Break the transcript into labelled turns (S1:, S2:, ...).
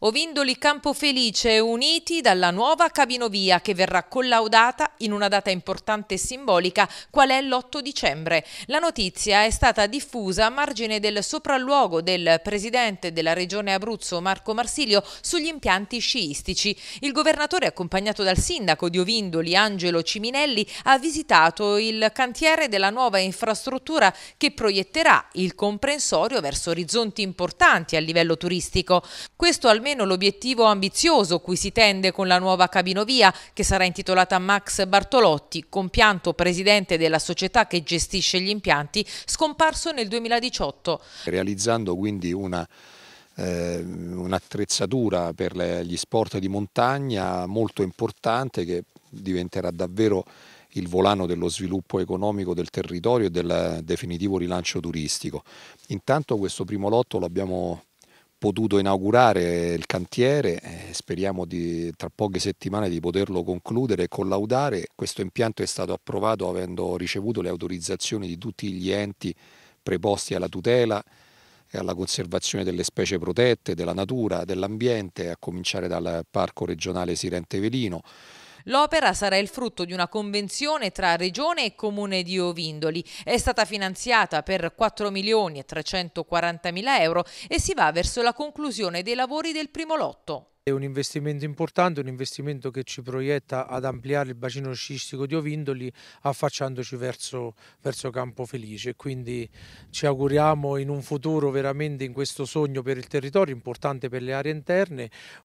S1: Ovindoli Campofelice uniti dalla nuova cabinovia che verrà collaudata in una data importante e simbolica qual è l'8 dicembre. La notizia è stata diffusa a margine del sopralluogo del presidente della regione Abruzzo Marco Marsilio sugli impianti sciistici. Il governatore accompagnato dal sindaco di Ovindoli Angelo Ciminelli ha visitato il cantiere della nuova infrastruttura che proietterà il comprensorio verso orizzonti importanti a livello turistico. Questo almeno meno l'obiettivo ambizioso cui si tende con la nuova cabinovia che sarà intitolata Max Bartolotti, compianto presidente della società che gestisce gli impianti, scomparso nel 2018.
S2: Realizzando quindi una eh, un'attrezzatura per gli sport di montagna molto importante che diventerà davvero il volano dello sviluppo economico del territorio e del definitivo rilancio turistico. Intanto questo primo lotto lo abbiamo potuto inaugurare il cantiere e eh, speriamo di, tra poche settimane di poterlo concludere e collaudare. Questo impianto è stato approvato avendo ricevuto le autorizzazioni di tutti gli enti preposti alla tutela e alla conservazione delle specie protette, della natura, dell'ambiente, a cominciare dal Parco regionale Sirente Velino
S1: L'opera sarà il frutto di una convenzione tra Regione e Comune di Ovindoli. È stata finanziata per 4 milioni e 340 mila euro e si va verso la conclusione dei lavori del primo lotto.
S3: È un investimento importante, un investimento che ci proietta ad ampliare il bacino sciistico di Ovindoli affacciandoci verso, verso Campo Felice. Quindi ci auguriamo in un futuro veramente in questo sogno per il territorio, importante per le aree interne,